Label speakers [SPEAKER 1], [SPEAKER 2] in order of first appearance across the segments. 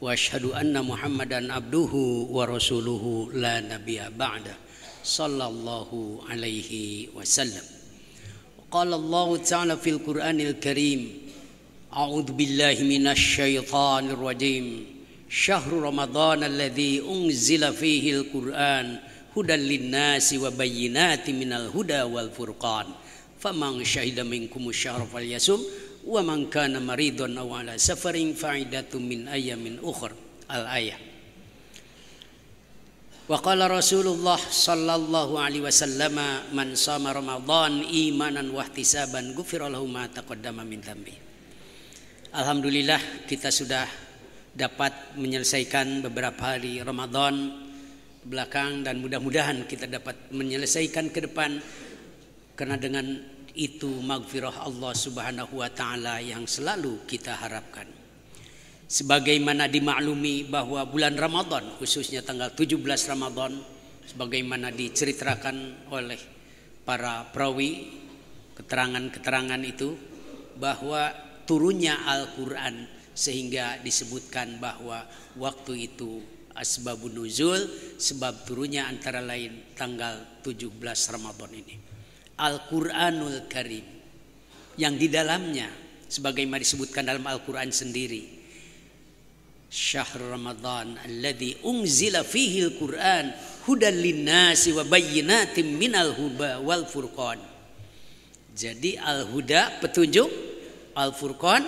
[SPEAKER 1] واشهد ان محمدا عبده ورسوله لا نبي بعده صلى الله عليه وسلم قال الله تعالى في القران الكريم اعوذ بالله من الشيطان الرجيم شهر رمضان الذي انزل فيه القران هدى للناس وبينات من الهدى والفرقان فمن شهد منكم الشهر فليصم wa man kana maridun aw ala safarin fa'idatu min ayamin ukhra al ayah wa qala rasulullah sallallahu alaihi wasallam man sama ramadan imanan wa ihtisaban ghufira lahu ma taqaddama min dhanbi alhamdulillah kita sudah dapat menyelesaikan beberapa hari Ramadan belakang dan mudah-mudahan kita dapat menyelesaikan ke depan karena dengan itu magfirah Allah Subhanahu wa taala yang selalu kita harapkan. Sebagaimana dimaklumi bahwa bulan Ramadan khususnya tanggal 17 Ramadan sebagaimana diceritakan oleh para perawi keterangan-keterangan itu bahwa turunnya Al-Qur'an sehingga disebutkan bahwa waktu itu asbabun nuzul sebab turunnya antara lain tanggal 17 Ramadan ini. Al-Quranul Karim yang di dalamnya sebagaimana disebutkan dalam Al-Quran sendiri syahr ramadhan alladhi unzila fihi al-quran hudan linnasi wa bayyinatin minal huba wal furqan jadi al-huda petunjuk al-furqan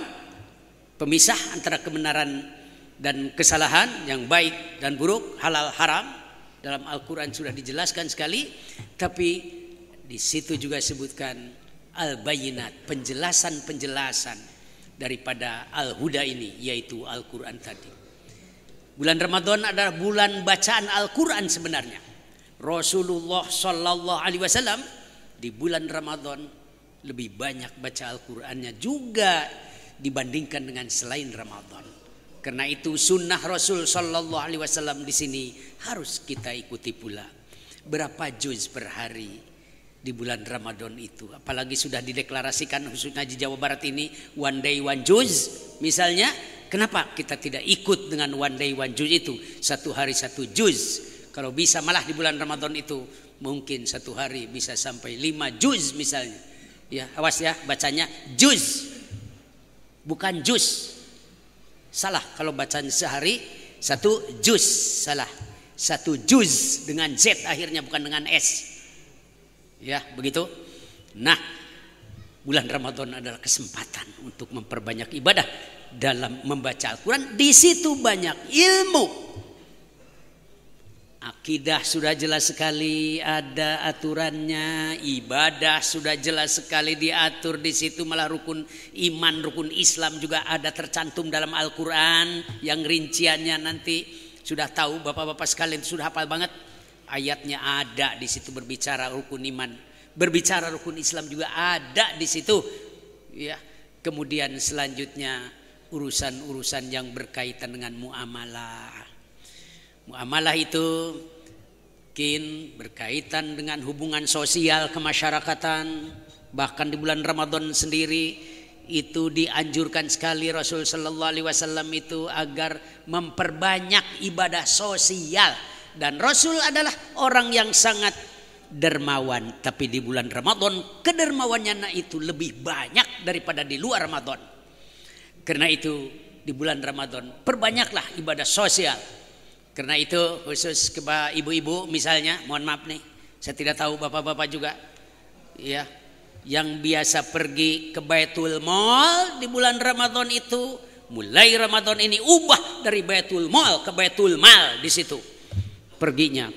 [SPEAKER 1] pemisah antara kebenaran dan kesalahan yang baik dan buruk halal haram dalam Al-Quran sudah dijelaskan sekali tapi di situ juga sebutkan al-bayinat, penjelasan-penjelasan daripada al-huda ini yaitu Al-Qur'an tadi. Bulan Ramadan adalah bulan bacaan Al-Qur'an sebenarnya. Rasulullah shallallahu alaihi wasallam di bulan Ramadan lebih banyak baca Al-Qur'annya juga dibandingkan dengan selain Ramadan. Karena itu sunnah Rasul shallallahu alaihi wasallam di sini harus kita ikuti pula. Berapa juz per hari? di bulan Ramadan itu. Apalagi sudah dideklarasikan khususnya di Jawa Barat ini one day one juice. misalnya. Kenapa kita tidak ikut dengan one day one juice itu? Satu hari satu juice? Kalau bisa malah di bulan Ramadan itu mungkin satu hari bisa sampai lima juice misalnya. Ya, awas ya bacanya juice Bukan juice Salah kalau bacanya sehari satu juice salah. Satu juice dengan Z akhirnya bukan dengan S. Ya, begitu. Nah, bulan Ramadan adalah kesempatan untuk memperbanyak ibadah dalam membaca Al-Quran. Di situ banyak ilmu. Akidah sudah jelas sekali ada aturannya, ibadah sudah jelas sekali diatur di situ malah rukun iman, rukun Islam juga ada tercantum dalam Al-Qur'an yang rinciannya nanti sudah tahu Bapak-bapak sekalian sudah hafal banget ayatnya ada di situ berbicara rukun iman, berbicara rukun Islam juga ada di situ. Ya, kemudian selanjutnya urusan-urusan yang berkaitan dengan muamalah. Muamalah itu mungkin berkaitan dengan hubungan sosial kemasyarakatan, bahkan di bulan Ramadan sendiri itu dianjurkan sekali Rasulullah Shallallahu Wasallam itu agar memperbanyak ibadah sosial dan Rasul adalah orang yang sangat dermawan. Tapi di bulan Ramadan kedermawannya itu lebih banyak daripada di luar Ramadan. Karena itu di bulan Ramadan perbanyaklah ibadah sosial. Karena itu khusus ke ibu-ibu misalnya, mohon maaf nih, saya tidak tahu bapak-bapak juga. Ya, yang biasa pergi ke Baitul Mall di bulan Ramadan itu mulai Ramadan ini ubah dari Baitul Mall ke Baitul Mal di situ perginya.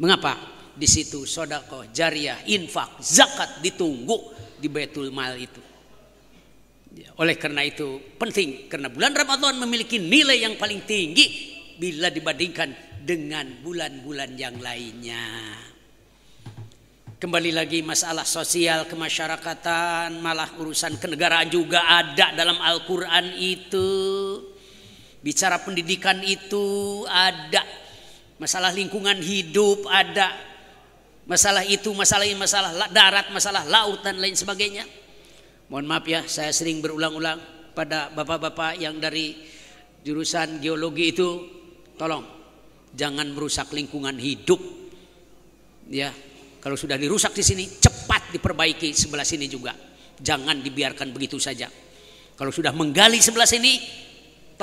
[SPEAKER 1] Mengapa? Di situ sodako, jariah, infak, zakat ditunggu di Baitul Mal itu. Ya, oleh karena itu penting karena bulan ramadhan memiliki nilai yang paling tinggi bila dibandingkan dengan bulan-bulan yang lainnya. Kembali lagi masalah sosial kemasyarakatan, malah urusan kenegaraan juga ada dalam Al-Qur'an itu. Bicara pendidikan itu ada masalah lingkungan hidup ada, masalah itu, masalah ini, masalah darat, masalah laut dan lain sebagainya. Mohon maaf ya, saya sering berulang-ulang pada bapak-bapak yang dari jurusan geologi itu, tolong jangan merusak lingkungan hidup. Ya, kalau sudah dirusak di sini, cepat diperbaiki sebelah sini juga. Jangan dibiarkan begitu saja. Kalau sudah menggali sebelah sini,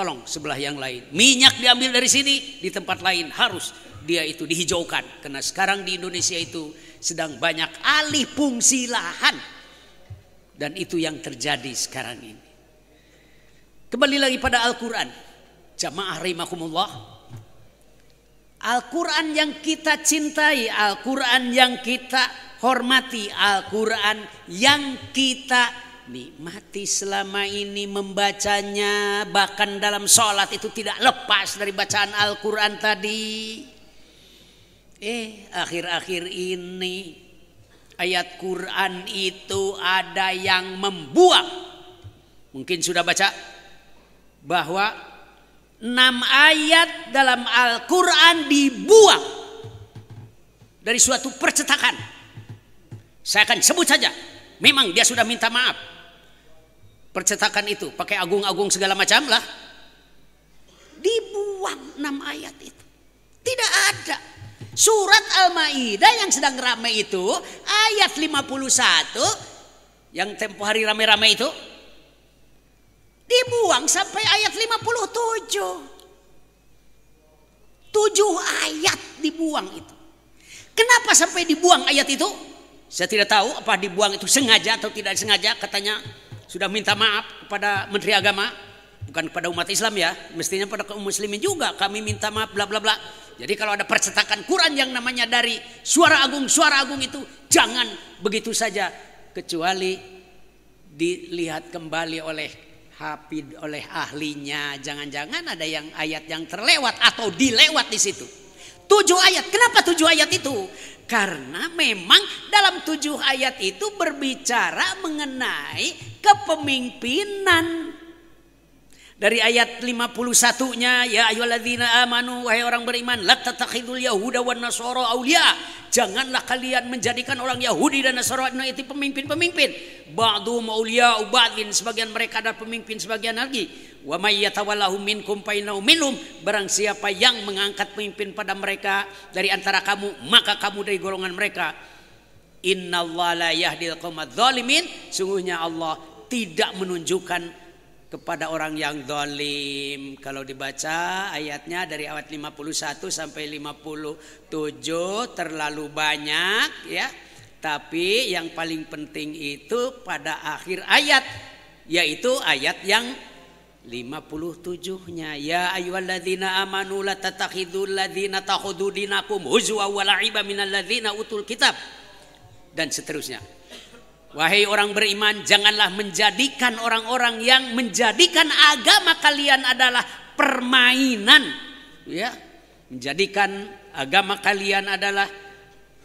[SPEAKER 1] tolong sebelah yang lain. Minyak diambil dari sini, di tempat lain harus dia itu dihijaukan. Karena sekarang di Indonesia itu sedang banyak alih fungsi lahan. Dan itu yang terjadi sekarang ini. Kembali lagi pada Al-Quran. Jamaah rimakumullah. Al-Quran yang kita cintai, Al-Quran yang kita hormati, Al-Quran yang kita nikmati selama ini membacanya bahkan dalam sholat itu tidak lepas dari bacaan Al-Quran tadi eh akhir-akhir ini ayat Quran itu ada yang membuang mungkin sudah baca bahwa enam ayat dalam Al-Quran dibuang dari suatu percetakan saya akan sebut saja memang dia sudah minta maaf percetakan itu pakai agung-agung segala macam lah dibuang enam ayat itu tidak ada surat Al-Maidah yang sedang ramai itu ayat 51 yang tempo hari ramai-ramai itu dibuang sampai ayat 57 tujuh ayat dibuang itu kenapa sampai dibuang ayat itu saya tidak tahu apa dibuang itu sengaja atau tidak sengaja katanya sudah minta maaf kepada Menteri Agama, bukan kepada umat Islam ya, mestinya pada kaum muslimin juga kami minta maaf bla bla bla. Jadi kalau ada percetakan Quran yang namanya dari suara agung, suara agung itu jangan begitu saja kecuali dilihat kembali oleh hafid oleh ahlinya. Jangan-jangan ada yang ayat yang terlewat atau dilewat di situ. Tujuh ayat. Kenapa tujuh ayat itu? Karena memang dalam tujuh ayat itu berbicara mengenai kepemimpinan. Dari ayat 51-nya, ya ayyuhalladzina amanu wahai orang beriman, la tattakhidul yahuda wan nasara aulia. Janganlah kalian menjadikan orang Yahudi dan Nasara itu pemimpin-pemimpin. Ba'du maulia ubadin sebagian mereka adalah pemimpin sebagian lagi. Wa may yatawallahu minkum fainau minhum. Barang siapa yang mengangkat pemimpin pada mereka dari antara kamu, maka kamu dari golongan mereka. Innallaha la yahdil zalimin Sungguhnya Allah tidak menunjukkan kepada orang yang dolim. Kalau dibaca ayatnya dari ayat 51 sampai 57 terlalu banyak ya. Tapi yang paling penting itu pada akhir ayat yaitu ayat yang 57-nya ya ayyuhalladzina amanu la tattakhidul ladzina dinakum huzwa wa la'iba minalladzina utul kitab dan seterusnya. Wahai orang beriman, janganlah menjadikan orang-orang yang menjadikan agama kalian adalah permainan. Ya, menjadikan agama kalian adalah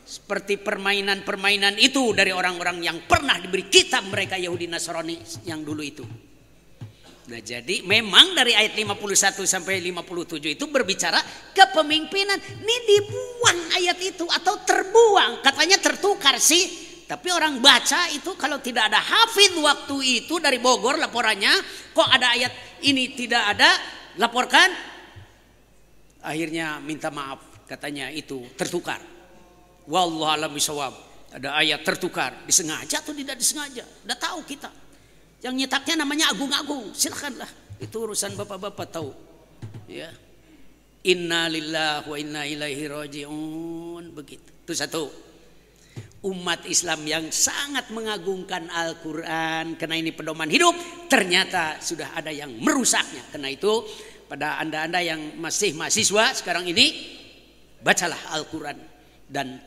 [SPEAKER 1] seperti permainan-permainan itu dari orang-orang yang pernah diberi kitab mereka Yahudi Nasrani yang dulu itu. Nah, jadi memang dari ayat 51 sampai 57 itu berbicara kepemimpinan. Ini dibuang ayat itu atau terbuang, katanya tertukar sih tapi orang baca itu kalau tidak ada hafid waktu itu dari Bogor laporannya, kok ada ayat ini tidak ada, laporkan. Akhirnya minta maaf, katanya itu tertukar. Wallahu alam bisawab. Ada ayat tertukar, disengaja atau tidak disengaja, udah tahu kita. Yang nyetaknya namanya agung-agung, silahkanlah. Itu urusan bapak-bapak tahu. Ya. Inna lillahi wa inna ilaihi raji'un. Begitu. Itu satu umat Islam yang sangat mengagungkan Al-Quran karena ini pedoman hidup ternyata sudah ada yang merusaknya karena itu pada anda-anda yang masih mahasiswa sekarang ini bacalah Al-Quran dan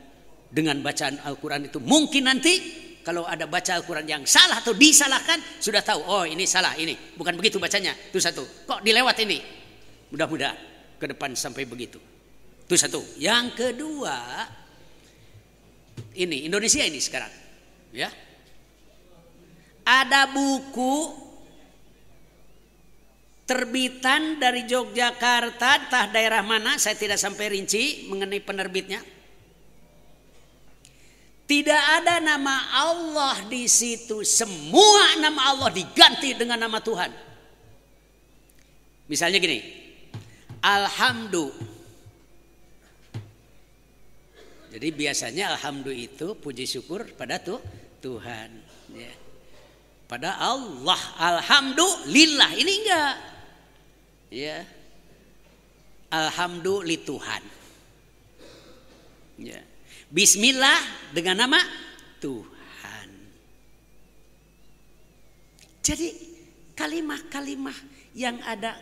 [SPEAKER 1] dengan bacaan Al-Quran itu mungkin nanti kalau ada baca Al-Quran yang salah atau disalahkan sudah tahu oh ini salah ini bukan begitu bacanya itu satu kok dilewat ini mudah-mudahan ke depan sampai begitu itu satu yang kedua ini Indonesia ini sekarang ya ada buku terbitan dari Yogyakarta entah daerah mana saya tidak sampai rinci mengenai penerbitnya tidak ada nama Allah di situ semua nama Allah diganti dengan nama Tuhan misalnya gini Alhamdulillah jadi biasanya alhamdulillah itu puji syukur pada tuh Tuhan. Ya. Pada Allah alhamdulillah ini enggak. Ya. Alhamdulillah Tuhan. Ya. Bismillah dengan nama Tuhan. Jadi kalimat-kalimat yang ada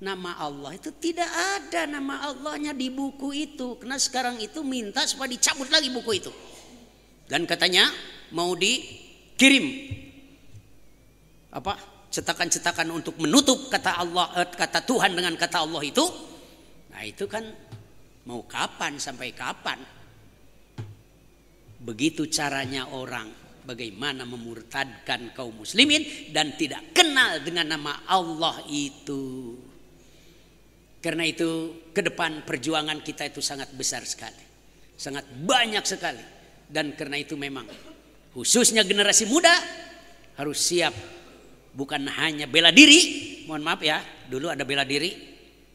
[SPEAKER 1] nama Allah itu tidak ada nama Allahnya di buku itu. Karena sekarang itu minta supaya dicabut lagi buku itu. Dan katanya mau dikirim apa cetakan-cetakan untuk menutup kata Allah eh, kata Tuhan dengan kata Allah itu. Nah, itu kan mau kapan sampai kapan? Begitu caranya orang bagaimana memurtadkan kaum muslimin dan tidak kenal dengan nama Allah itu. Karena itu ke depan perjuangan kita itu sangat besar sekali. Sangat banyak sekali. Dan karena itu memang khususnya generasi muda harus siap bukan hanya bela diri, mohon maaf ya, dulu ada bela diri,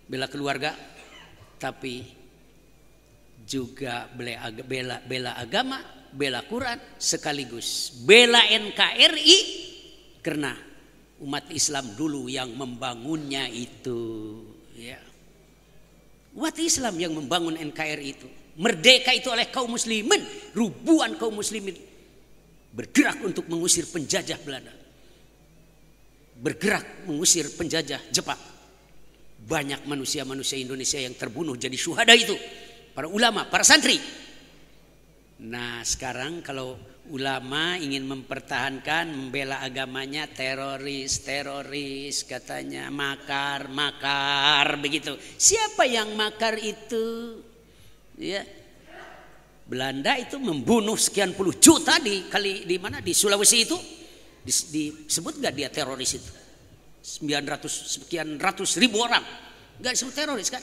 [SPEAKER 1] bela keluarga, tapi juga bela, bela, bela agama, bela Quran sekaligus bela NKRI karena umat Islam dulu yang membangunnya itu ya. Umat Islam yang membangun NKRI itu. Merdeka itu oleh kaum muslimin. Ribuan kaum muslimin. Bergerak untuk mengusir penjajah Belanda. Bergerak mengusir penjajah Jepang. Banyak manusia-manusia Indonesia yang terbunuh jadi syuhada itu. Para ulama, para santri. Nah sekarang kalau ulama ingin mempertahankan membela agamanya teroris teroris katanya makar makar begitu siapa yang makar itu ya Belanda itu membunuh sekian puluh juta di kali di mana di Sulawesi itu disebut nggak dia teroris itu 900 sekian ratus ribu orang nggak disebut teroris kan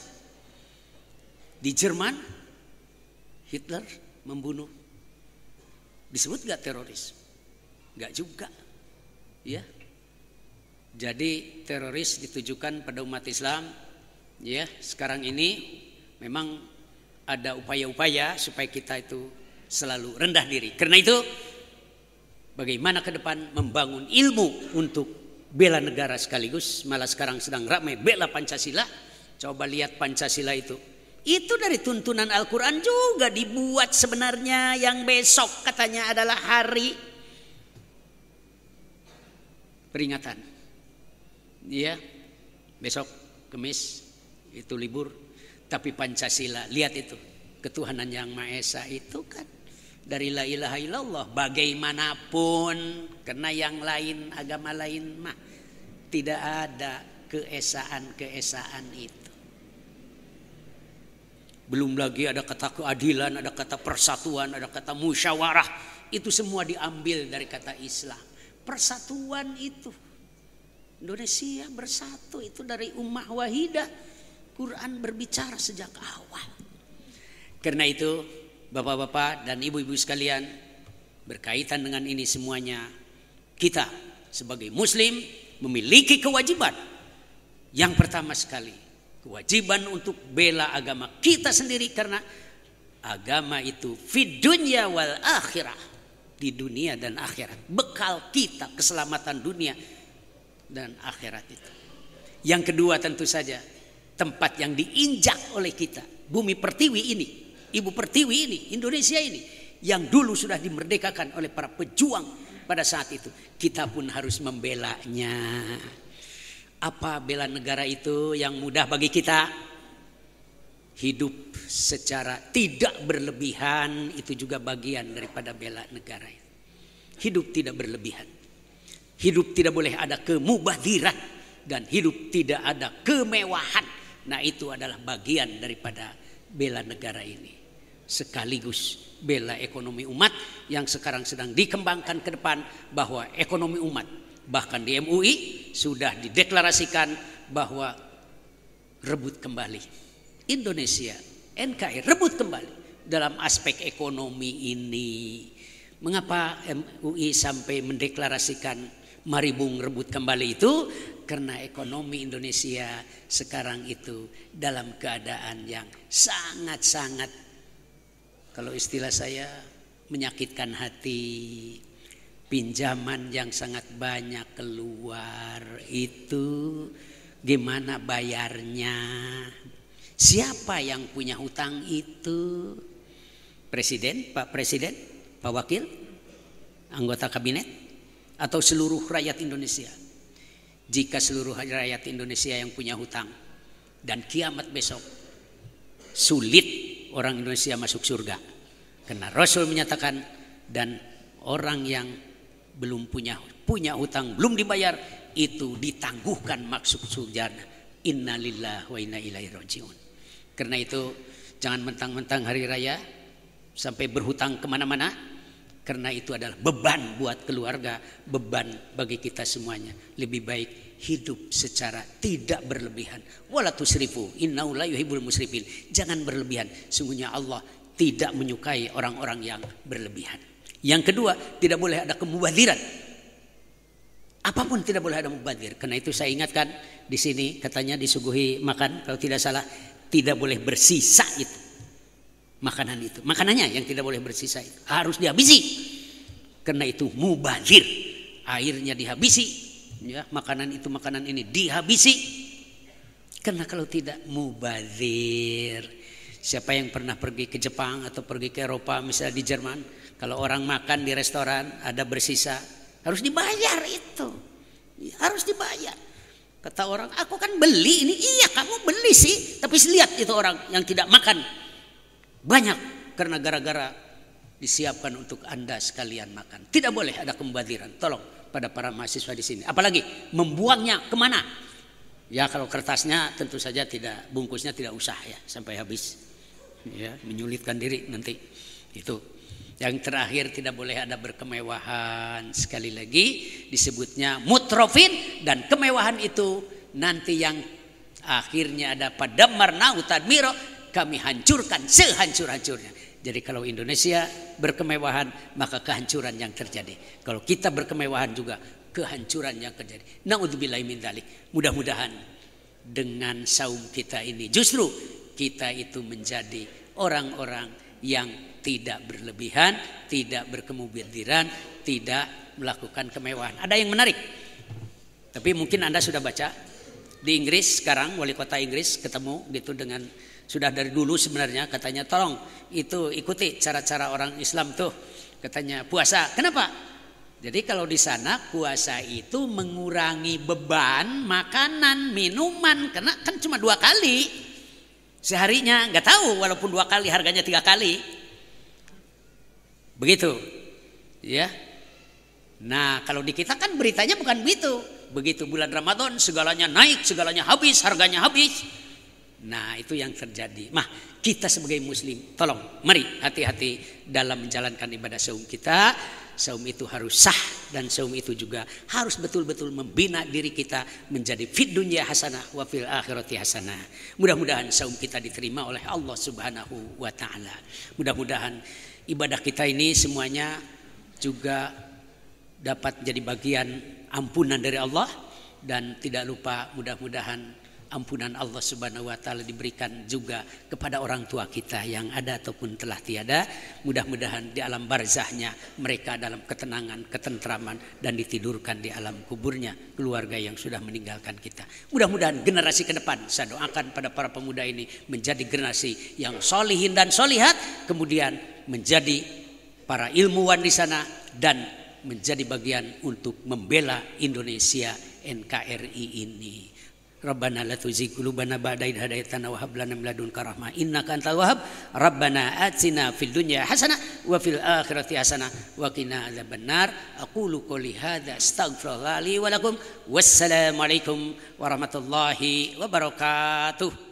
[SPEAKER 1] di Jerman Hitler membunuh disebut nggak teroris? Nggak juga, ya. Jadi teroris ditujukan pada umat Islam, ya. Sekarang ini memang ada upaya-upaya supaya kita itu selalu rendah diri. Karena itu bagaimana ke depan membangun ilmu untuk bela negara sekaligus malah sekarang sedang ramai bela Pancasila. Coba lihat Pancasila itu itu dari tuntunan Al-Quran juga dibuat sebenarnya yang besok katanya adalah hari peringatan. Iya, besok kemis itu libur. Tapi Pancasila, lihat itu. Ketuhanan yang Maha Esa itu kan dari la ilaha illallah bagaimanapun karena yang lain agama lain mah tidak ada keesaan-keesaan itu. Belum lagi ada kata keadilan, ada kata persatuan, ada kata musyawarah. Itu semua diambil dari kata Islam. Persatuan itu. Indonesia bersatu itu dari ummah wahida. Quran berbicara sejak awal. Karena itu Bapak-bapak dan ibu-ibu sekalian berkaitan dengan ini semuanya kita sebagai muslim memiliki kewajiban yang pertama sekali kewajiban untuk bela agama kita sendiri karena agama itu fidunya wal akhirah di dunia dan akhirat bekal kita keselamatan dunia dan akhirat itu yang kedua tentu saja tempat yang diinjak oleh kita bumi pertiwi ini ibu pertiwi ini Indonesia ini yang dulu sudah dimerdekakan oleh para pejuang pada saat itu kita pun harus membelanya apa bela negara itu yang mudah bagi kita? Hidup secara tidak berlebihan itu juga bagian daripada bela negara. Hidup tidak berlebihan. Hidup tidak boleh ada kemubadiran dan hidup tidak ada kemewahan. Nah, itu adalah bagian daripada bela negara ini. Sekaligus bela ekonomi umat yang sekarang sedang dikembangkan ke depan bahwa ekonomi umat bahkan di MUI sudah dideklarasikan bahwa rebut kembali Indonesia NKRI rebut kembali dalam aspek ekonomi ini mengapa MUI sampai mendeklarasikan Maribung rebut kembali itu karena ekonomi Indonesia sekarang itu dalam keadaan yang sangat-sangat kalau istilah saya menyakitkan hati pinjaman yang sangat banyak keluar itu gimana bayarnya siapa yang punya hutang itu presiden pak presiden pak wakil anggota kabinet atau seluruh rakyat Indonesia jika seluruh rakyat Indonesia yang punya hutang dan kiamat besok sulit orang Indonesia masuk surga karena Rasul menyatakan dan orang yang belum punya punya hutang belum dibayar itu ditangguhkan maksud surjana innalillah wa inna ilaihi rajiun karena itu jangan mentang-mentang hari raya sampai berhutang kemana-mana karena itu adalah beban buat keluarga beban bagi kita semuanya lebih baik hidup secara tidak berlebihan wala tusrifu innahu la yuhibbul musrifin jangan berlebihan sungguhnya Allah tidak menyukai orang-orang yang berlebihan yang kedua, tidak boleh ada kemubadiran. Apapun tidak boleh ada mubadir. Karena itu saya ingatkan di sini katanya disuguhi makan kalau tidak salah tidak boleh bersisa itu makanan itu. Makanannya yang tidak boleh bersisa itu harus dihabisi. Karena itu mubazir Airnya dihabisi, ya, makanan itu makanan ini dihabisi. Karena kalau tidak mubazir. Siapa yang pernah pergi ke Jepang atau pergi ke Eropa misalnya di Jerman kalau orang makan di restoran ada bersisa, harus dibayar itu. Iya, harus dibayar. Kata orang, aku kan beli ini. Iya, kamu beli sih, tapi lihat itu orang yang tidak makan. Banyak karena gara-gara disiapkan untuk Anda sekalian makan. Tidak boleh ada kembalian. Tolong pada para mahasiswa di sini. Apalagi membuangnya kemana? Ya kalau kertasnya tentu saja tidak bungkusnya tidak usah ya sampai habis. Ya, menyulitkan diri nanti. Itu yang terakhir tidak boleh ada berkemewahan. Sekali lagi disebutnya mutrofin dan kemewahan itu nanti yang akhirnya ada pada marnau tadmiro kami hancurkan sehancur-hancurnya. Jadi kalau Indonesia berkemewahan maka kehancuran yang terjadi. Kalau kita berkemewahan juga kehancuran yang terjadi. Naudzubillahi min dzalik. Mudah-mudahan dengan saum kita ini justru kita itu menjadi orang-orang yang tidak berlebihan, tidak berkemubidiran, tidak melakukan kemewahan. Ada yang menarik, tapi mungkin Anda sudah baca di Inggris sekarang wali kota Inggris ketemu gitu dengan sudah dari dulu sebenarnya katanya tolong itu ikuti cara-cara orang Islam tuh katanya puasa. Kenapa? Jadi kalau di sana puasa itu mengurangi beban makanan, minuman Kena kan cuma dua kali. Seharinya nggak tahu walaupun dua kali harganya tiga kali. Begitu. Ya. Nah, kalau di kita kan beritanya bukan begitu. Begitu bulan Ramadan segalanya naik, segalanya habis, harganya habis. Nah, itu yang terjadi. Mah, kita sebagai muslim, tolong mari hati-hati dalam menjalankan ibadah seum kita saum itu harus sah dan saum itu juga harus betul-betul membina diri kita menjadi fit dunia hasanah wa fil akhirati hasanah. Mudah-mudahan saum kita diterima oleh Allah Subhanahu wa taala. Mudah-mudahan ibadah kita ini semuanya juga dapat jadi bagian ampunan dari Allah dan tidak lupa mudah-mudahan ampunan Allah Subhanahu wa taala diberikan juga kepada orang tua kita yang ada ataupun telah tiada. Mudah-mudahan di alam barzahnya mereka dalam ketenangan, ketentraman dan ditidurkan di alam kuburnya keluarga yang sudah meninggalkan kita. Mudah-mudahan generasi ke depan saya doakan pada para pemuda ini menjadi generasi yang solihin dan solihat kemudian menjadi para ilmuwan di sana dan menjadi bagian untuk membela Indonesia NKRI ini. Rabbana la tuzigh qulubana ba'da idh hadaytana wa hab lana min ladunka rahmah innaka antal wahhab Rabbana atina fil dunya hasanah wa fil akhirati hasanah wa qina adzabannar aqulu qouli hadza astaghfirullah li wa lakum wassalamu alaikum warahmatullahi wabarakatuh